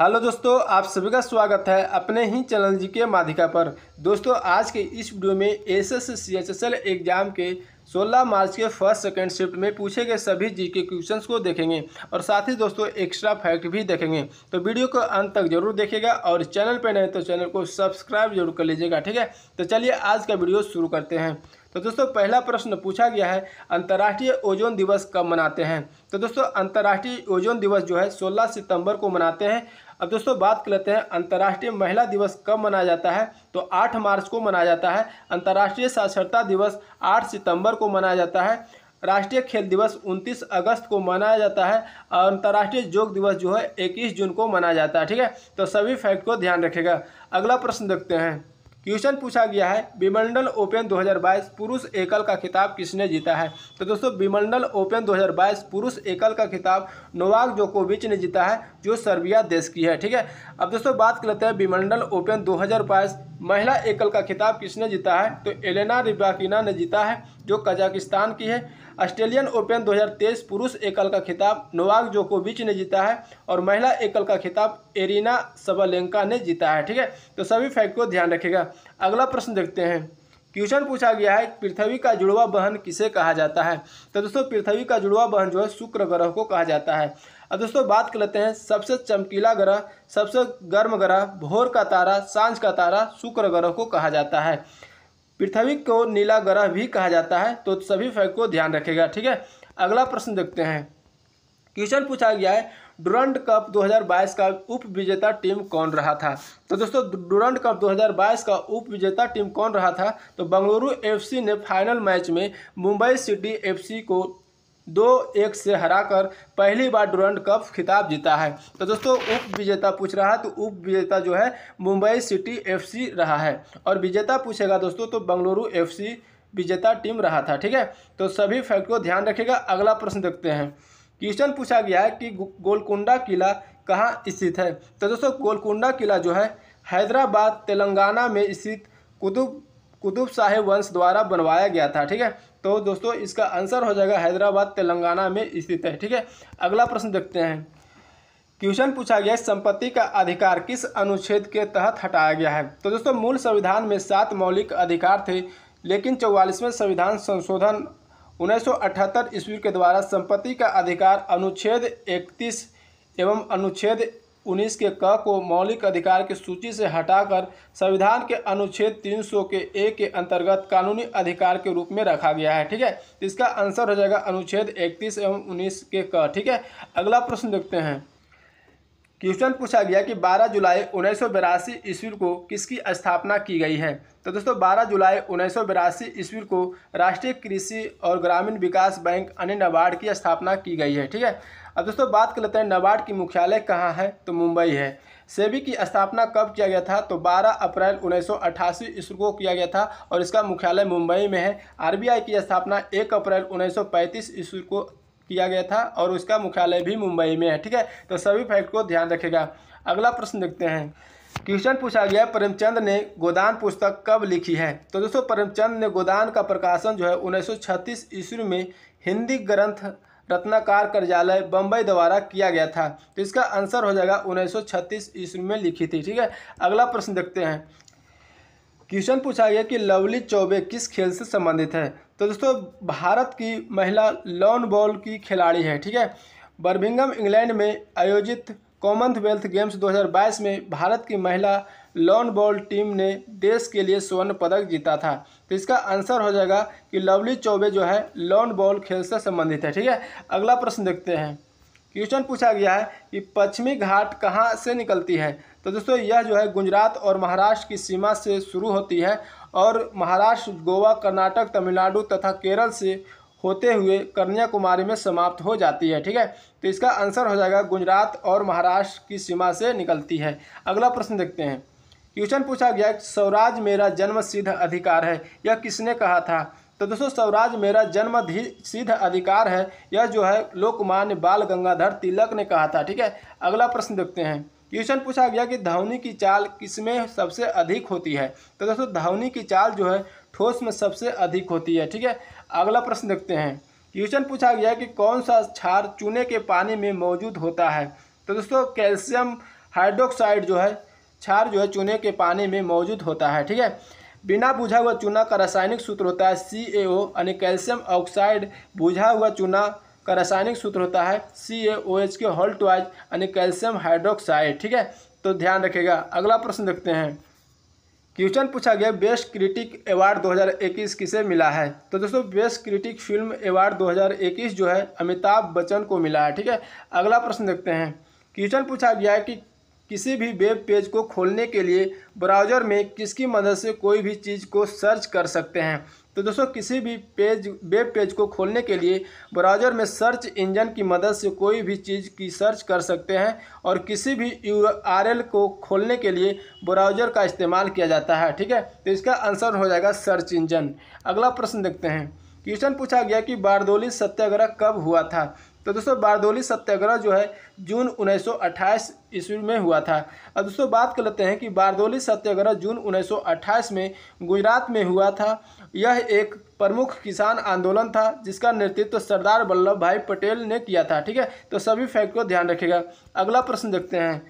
hello दोस्तों आप सभी का स्वागत है अपने ही चैनल जी के माधिका पर दोस्तों आज के इस वीडियो में S S C H S L exam के 16 मार्च के फर्स्ट सेकेंड शिफ्ट में पूछे गए सभी जी के क्वेश्चन को देखेंगे और साथ ही दोस्तों एक्स्ट्रा फैक्ट भी देखेंगे तो वीडियो को अंत तक जरूर देखेगा और चैनल पर नहीं तो चैनल को सब्सक्राइब जरूर कर लीजिएगा ठीक है तो चलिए आज का वीडियो शुरू करते हैं तो दोस्तों पहला प्रश्न पूछा गया है अंतर्राष्ट्रीय ओजोन दिवस कब मनाते हैं तो दोस्तों अंतर्राष्ट्रीय ओजोन दिवस जो है 16 सितंबर को मनाते हैं अब दोस्तों बात कर लेते हैं अंतर्राष्ट्रीय महिला दिवस कब मनाया जाता है तो 8 मार्च को मनाया जाता है अंतर्राष्ट्रीय साक्षरता दिवस 8 सितंबर को मनाया जाता है राष्ट्रीय खेल दिवस 29 अगस्त को मनाया जाता है और अंतर्राष्ट्रीय योग दिवस जो है 21 जून को मनाया जाता है ठीक है तो सभी फैक्ट को ध्यान रखेगा अगला प्रश्न देखते हैं क्वेश्चन पूछा गया है विमंडल ओपन 2022 पुरुष एकल का खिताब किसने जीता है तो दोस्तों विमंडल ओपन 2022 पुरुष एकल का खिताब नोवाक जोकोविच ने जीता है जो सर्बिया देश की है ठीक है अब दोस्तों बात कर लेते हैं विमंडल ओपन 2022 महिला एकल का खिताब किसने जीता है तो एलेना रिबाकिना ने जीता है जो कजाकिस्तान की है ऑस्ट्रेलियन ओपन 2023 पुरुष एकल का खिताब नोवाक जोकोविच ने जीता है और महिला एकल का खिताब एरिना सबलेंका ने जीता है ठीक है तो सभी फैक्ट को ध्यान रखेगा अगला प्रश्न देखते हैं क्वेश्चन पूछा गया है पृथ्वी का जुड़वा बहन किसे कहा जाता है तो दोस्तों पृथ्वी का जुड़वा बहन जो है शुक्र ग्रह को कहा जाता है अब दोस्तों बात कर लेते हैं सबसे चमकीला ग्रह सबसे गर्म ग्रह भोर का तारा सांझ का तारा शुक्र ग्रह को कहा जाता है पृथ्वी को नीला ग्रह भी कहा जाता है तो सभी फैक्ट को ध्यान रखेगा ठीक है अगला प्रश्न देखते हैं क्वेश्चन पूछा गया है डुरंड कप 2022 का उप विजेता टीम कौन रहा था तो दोस्तों डुरंड कप 2022 का उप विजेता टीम कौन रहा था तो बंगलुरु एफसी ने फाइनल मैच में मुंबई सिटी एफसी को दो एक से हराकर पहली बार डुरंड कप खिताब जीता है तो दोस्तों उप विजेता पूछ रहा है तो उप विजेता जो है मुंबई सिटी एफ रहा है और विजेता पूछेगा दोस्तों तो बंगलुरु एफ विजेता टीम रहा था ठीक है तो सभी फैक्ट को ध्यान रखिएगा अगला प्रश्न देखते हैं क्वेश्चन पूछा गया है कि गोलकुंडा किला कहाँ स्थित है तो दोस्तों गोलकुंडा किला जो है हैदराबाद तेलंगाना में स्थित कुतुब कुतुब साहेब वंश द्वारा बनवाया गया था ठीक है तो दोस्तों इसका आंसर हो जाएगा हैदराबाद तेलंगाना में स्थित है ठीक है अगला प्रश्न देखते हैं क्वेश्चन पूछा गया है संपत्ति का अधिकार किस अनुच्छेद के तहत हटाया गया है तो दोस्तों मूल संविधान में सात मौलिक अधिकार थे लेकिन चौवालीसवें संविधान संशोधन उन्नीस ईस्वी के द्वारा संपत्ति का अधिकार अनुच्छेद 31 एवं अनुच्छेद 19 के क को मौलिक अधिकार की सूची से हटाकर संविधान के अनुच्छेद 300 के ए के अंतर्गत कानूनी अधिकार के रूप में रखा गया है ठीक है इसका आंसर हो जाएगा अनुच्छेद 31 एवं 19 के क ठीक है अगला प्रश्न देखते हैं क्वेश्चन पूछा गया कि 12 जुलाई उन्नीस सौ ईस्वी को किसकी स्थापना की गई है तो दोस्तों 12 जुलाई उन्नीस सौ ईस्वी को राष्ट्रीय कृषि और ग्रामीण विकास बैंक यानी नबार्ड की स्थापना की गई है ठीक है अब दोस्तों बात कर लेते हैं नबार्ड की मुख्यालय कहाँ है तो मुंबई है सेबी की स्थापना कब किया गया था तो 12 अप्रैल उन्नीस ईस्वी को किया गया था और इसका मुख्यालय मुंबई में है आरबीआई की स्थापना 1 अप्रैल 1935 ईस्वी को किया गया था और उसका मुख्यालय भी मुंबई में है ठीक है तो सभी फैक्ट को ध्यान रखेगा अगला प्रश्न देखते हैं क्वेश्चन पूछा गया प्रेमचंद ने गोदान पुस्तक कब लिखी है तो दोस्तों प्रेमचंद ने गोदान का प्रकाशन जो है 1936 ईस्वी में हिंदी ग्रंथ रत्नाकार कार्यालय बम्बई द्वारा किया गया था तो इसका आंसर हो जाएगा 1936 ईस्वी में लिखी थी ठीक है अगला प्रश्न देखते हैं क्वेश्चन पूछा गया कि लवली चौबे किस खेल से संबंधित है तो दोस्तों भारत की महिला लॉन बॉल की खिलाड़ी है ठीक है बर्मिंगम इंग्लैंड में आयोजित कॉमनवेल्थ गेम्स 2022 में भारत की महिला लॉन बॉल टीम ने देश के लिए स्वर्ण पदक जीता था तो इसका आंसर हो जाएगा कि लवली चौबे जो है लॉन बॉल खेल से संबंधित है ठीक है अगला प्रश्न देखते हैं क्वेश्चन पूछा गया है कि पश्चिमी घाट कहाँ से निकलती है तो दोस्तों यह जो है गुजरात और महाराष्ट्र की सीमा से शुरू होती है और महाराष्ट्र गोवा कर्नाटक तमिलनाडु तथा केरल से होते हुए कन्याकुमारी में समाप्त हो जाती है ठीक है तो इसका आंसर हो जाएगा गुजरात और महाराष्ट्र की सीमा से निकलती है अगला प्रश्न देखते हैं क्वेश्चन पूछा गया स्वराज मेरा जन्म सिद्ध अधिकार है यह किसने कहा था तो दोस्तों स्वराज मेरा जन्म सिद्ध अधिकार है यह जो है लोकमान्य बाल गंगाधर तिलक ने कहा था ठीक है अगला प्रश्न देखते हैं क्वेश्चन पूछा गया कि धावनी की चाल किसमें सबसे अधिक होती है तो दोस्तों धावनी की चाल जो है ठोस में सबसे अधिक होती है ठीक है अगला प्रश्न देखते हैं क्वेश्चन पूछा गया कि कौन सा क्षार चूने के पानी में मौजूद होता है तो दोस्तों कैल्शियम हाइड्रोक्साइड जो है क्षार जो है चूने के पानी में मौजूद होता है ठीक है बिना बुझा हुआ चूना का रासायनिक सूत्र होता है सी ए ओ यानी कैल्शियम ऑक्साइड बुझा हुआ चूना का रासायनिक सूत्र होता है सी ए ओ एच के हॉल्ट वाइज यानी कैल्शियम हाइड्रोक्साइड ठीक है तो ध्यान रखेगा अगला प्रश्न देखते हैं क्वेश्चन पूछा गया बेस्ट क्रिटिक अवार्ड 2021 किसे मिला है तो दोस्तों बेस्ट क्रिटिक फिल्म अवार्ड 2021 जो है अमिताभ बच्चन को मिला है ठीक है अगला प्रश्न देखते हैं क्वेश्चन पूछा गया है कि किसी भी वेब पेज को खोलने के लिए ब्राउजर में किसकी मदद से कोई भी चीज़ को सर्च कर सकते हैं तो दोस्तों किसी भी पेज वेब पेज को खोलने के लिए ब्राउज़र में सर्च इंजन की मदद से कोई भी चीज़ की सर्च कर सकते हैं और किसी भी यू को खोलने के लिए ब्राउज़र का इस्तेमाल किया जाता है ठीक है तो इसका आंसर हो जाएगा सर्च इंजन अगला प्रश्न देखते हैं क्वेश्चन पूछा गया कि बारदोली सत्याग्रह कब हुआ था तो दोस्तों बारदोली सत्याग्रह जो है जून 1928 ईस्वी में हुआ था अब दोस्तों बात कर लेते हैं कि बारदोली सत्याग्रह जून 1928 में गुजरात में हुआ था यह एक प्रमुख किसान आंदोलन था जिसका नेतृत्व तो सरदार वल्लभ भाई पटेल ने किया था ठीक है तो सभी फैक्ट को ध्यान रखेगा अगला प्रश्न देखते हैं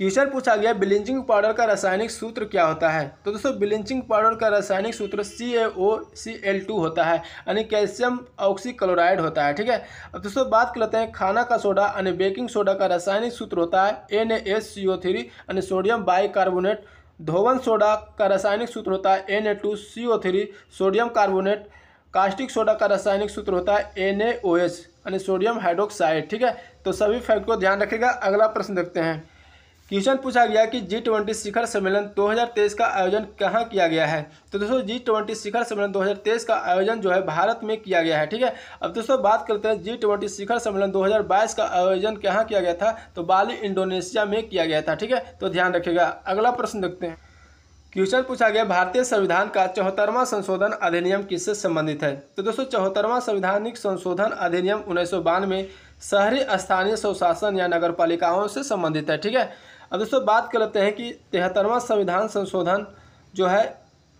क्वेश्चन पूछा गया ब्लीचिंग पाउडर का रासायनिक सूत्र क्या होता है तो दोस्तों ब्लीचिंग पाउडर का रासायनिक सूत्र सी A O C L two होता है यानी कैल्शियम ऑक्सीक्लोराइड होता है ठीक है अब दोस्तों बात कर लेते हैं खाना का सोडा यानी बेकिंग सोडा का रासायनिक सूत्र होता है N S C O three यानी सोडियम बाइकार्बोनेट धोवन सोडा का रासायनिक सूत्र होता है N A two C O three sodium carbonate caustic soda का रासायनिक सूत्र होता है एन ए ओ एस यानी सोडियम हाइड्रोक्साइड ठीक है तो सभी फैक्ट को ध्यान रखेगा अगला प्रश्न देखते हैं क्वेश्चन पूछा गया कि जी ट्वेंटी शिखर सम्मेलन 2023 का आयोजन कहाँ किया गया है तो दोस्तों जी ट्वेंटी शिखर सम्मेलन 2023 का आयोजन जो है भारत में किया गया है ठीक है अब दोस्तों बात करते हैं जी ट्वेंटी शिखर सम्मेलन 2022 का आयोजन कहाँ किया गया था तो बाली इंडोनेशिया में किया गया था ठीक है तो ध्यान रखिएगा अगला प्रश्न देखते हैं क्वेश्चन पूछा गया भारतीय संविधान का चौहत्तरवां संशोधन अधिनियम किससे संबंधित है तो दोस्तों चौहत्तरवां संविधानिक संशोधन अधिनियम उन्नीस में शहरी स्थानीय स्वशासन या नगर पालिकाओं से संबंधित है ठीक है अब दोस्तों बात कर लेते हैं कि तिहत्तरवां संविधान संशोधन जो है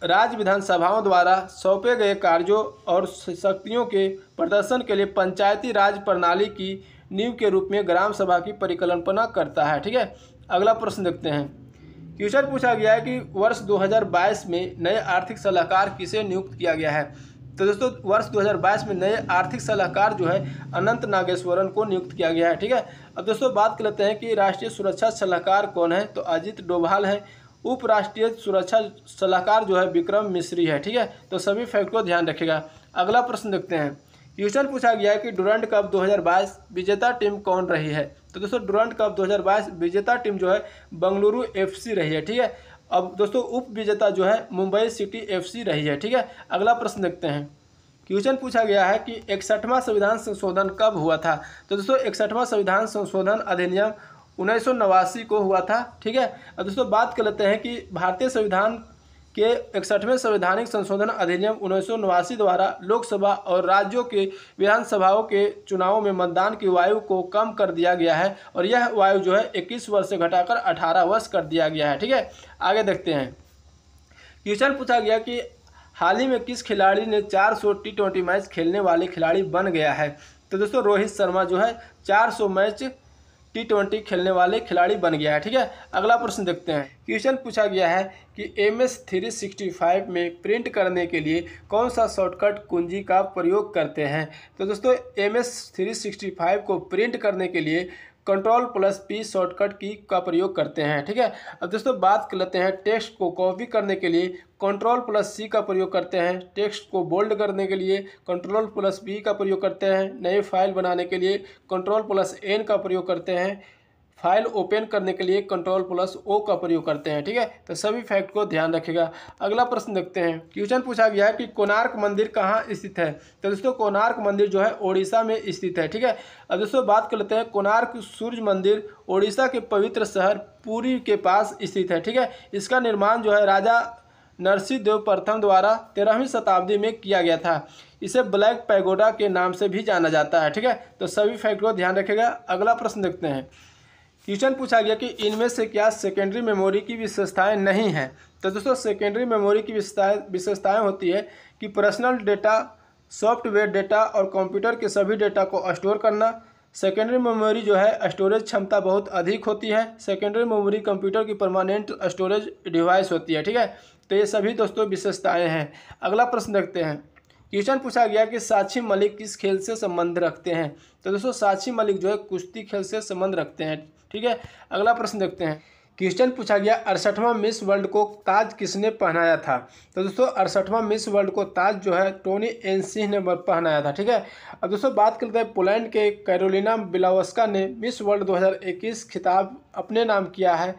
राज्य विधानसभाओं द्वारा सौंपे गए कार्यों और शक्तियों के प्रदर्शन के लिए पंचायती राज प्रणाली की नींव के रूप में ग्राम सभा की परिकल्पना करता है ठीक है अगला प्रश्न देखते हैं क्वेश्चन पूछा गया है कि वर्ष 2022 में नए आर्थिक सलाहकार किसे नियुक्त किया गया है तो दोस्तों वर्ष 2022 में नए आर्थिक सलाहकार जो है अनंत नागेश्वरन को नियुक्त किया गया है ठीक है अब दोस्तों बात कर लेते हैं कि राष्ट्रीय सुरक्षा सलाहकार कौन है तो अजित डोभाल है उपराष्ट्रीय सुरक्षा सलाहकार जो है विक्रम मिश्री है ठीक है तो सभी फैक्ट को ध्यान रखेगा अगला प्रश्न देखते हैं क्वेश्चन पूछा गया है कि डोरेंट कप 2022 विजेता टीम कौन रही है तो दोस्तों डोरेंट कप 2022 विजेता टीम जो है बंगलुरु एफसी रही है ठीक है अब दोस्तों उप विजेता जो है मुंबई सिटी एफसी रही है ठीक है अगला प्रश्न देखते हैं क्वेश्चन पूछा गया है कि इकसठवां संविधान संशोधन कब हुआ था तो दोस्तों इकसठवां संविधान संशोधन अधिनियम उन्नीस को हुआ था ठीक है अब दोस्तों बात कर लेते हैं कि भारतीय संविधान के इकसठवें संवैधानिक संशोधन अधिनियम उन्नीस द्वारा लोकसभा और राज्यों के विधानसभाओं के चुनावों में मतदान की वायु को कम कर दिया गया है और यह वायु जो है 21 वर्ष से घटाकर 18 वर्ष कर दिया गया है ठीक है आगे देखते हैं क्वेश्चन पूछा गया कि हाल ही में किस खिलाड़ी ने चार टी ट्वेंटी मैच खेलने वाले खिलाड़ी बन गया है तो दोस्तों रोहित शर्मा जो है चार मैच टी ट्वेंटी खेलने वाले खिलाड़ी बन गया है ठीक है अगला प्रश्न देखते हैं क्वेश्चन पूछा गया है कि M S three sixty five में प्रिंट करने के लिए कौन सा शॉर्टकट कुंजी का प्रयोग करते हैं तो दोस्तों M S three sixty five को प्रिंट करने के लिए कंट्रोल प्लस पी शॉर्टकट की का प्रयोग करते हैं ठीक है अब दोस्तों बात कर लेते हैं टेक्स्ट को कॉपी करने के लिए कंट्रोल प्लस सी का प्रयोग करते हैं टेक्स्ट को बोल्ड करने के लिए कंट्रोल प्लस बी का प्रयोग करते हैं नए फाइल बनाने के लिए कंट्रोल प्लस एन का प्रयोग करते हैं फाइल ओपन करने के लिए कंट्रोल प्लस ओ का प्रयोग करते हैं ठीक है तो सभी फैक्ट को ध्यान रखेगा अगला प्रश्न देखते हैं क्वेश्चन पूछा गया है कि कोणार्क मंदिर कहाँ स्थित है तो दोस्तों कोणार्क मंदिर जो है ओडिशा में स्थित है ठीक है अब दोस्तों बात कर लेते हैं कोणार्क सूर्य मंदिर ओडिशा के पवित्र शहर पुरी के पास स्थित है ठीक है इसका निर्माण जो है राजा नरसिंह देव प्रथम द्वारा तेरहवीं शताब्दी में किया गया था इसे ब्लैक पैगोडा के नाम से भी जाना जाता है ठीक है तो सभी फैक्ट को ध्यान रखेगा अगला प्रश्न देखते हैं क्वेश्चन पूछा गया कि इनमें से क्या सेकेंडरी मेमोरी की विशेषताएं नहीं हैं तो दोस्तों सेकेंडरी मेमोरी की विशेषताएं विशेषताएँ होती है कि पर्सनल डेटा सॉफ्टवेयर डेटा और कंप्यूटर के सभी डेटा को स्टोर करना सेकेंडरी मेमोरी जो है स्टोरेज क्षमता बहुत अधिक होती है सेकेंडरी मेमोरी कंप्यूटर की परमानेंट स्टोरेज डिवाइस होती है ठीक है तो ये सभी दोस्तों विशेषताएँ हैं अगला प्रश्न देखते हैं क्वेश्चन पूछा गया कि साक्षी मलिक किस खेल से संबंध रखते हैं तो दोस्तों साक्षी मलिक जो है कुश्ती खेल से संबंध रखते हैं ठीक है अगला प्रश्न देखते हैं क्वेश्चन पूछा गया अड़सठवां मिस वर्ल्ड को ताज किसने पहनाया था तो दोस्तों अड़सठवां मिस वर्ल्ड को ताज जो है टोनी एन सिंह ने पहनाया था ठीक है अब दोस्तों बात करते हैं पोलैंड के कैरोलिना बिलावस्का ने मिस वर्ल्ड 2021 खिताब अपने नाम किया है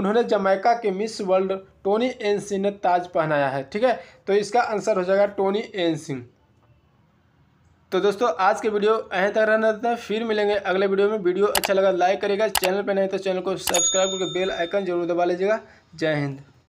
उन्होंने जमैका के Miss World Toni Ann Singh ने ताज पहनाया है ठीक है तो इसका आंसर हो जाएगा टोनी एन सिंह तो दोस्तों आज के वीडियो यहीं तक रहना देते हैं फिर मिलेंगे अगले वीडियो में वीडियो अच्छा लगा लाइक करेगा चैनल पर नहीं तो चैनल को सब्सक्राइब करके बेल आइकन जरूर दबा लीजिएगा जय हिंद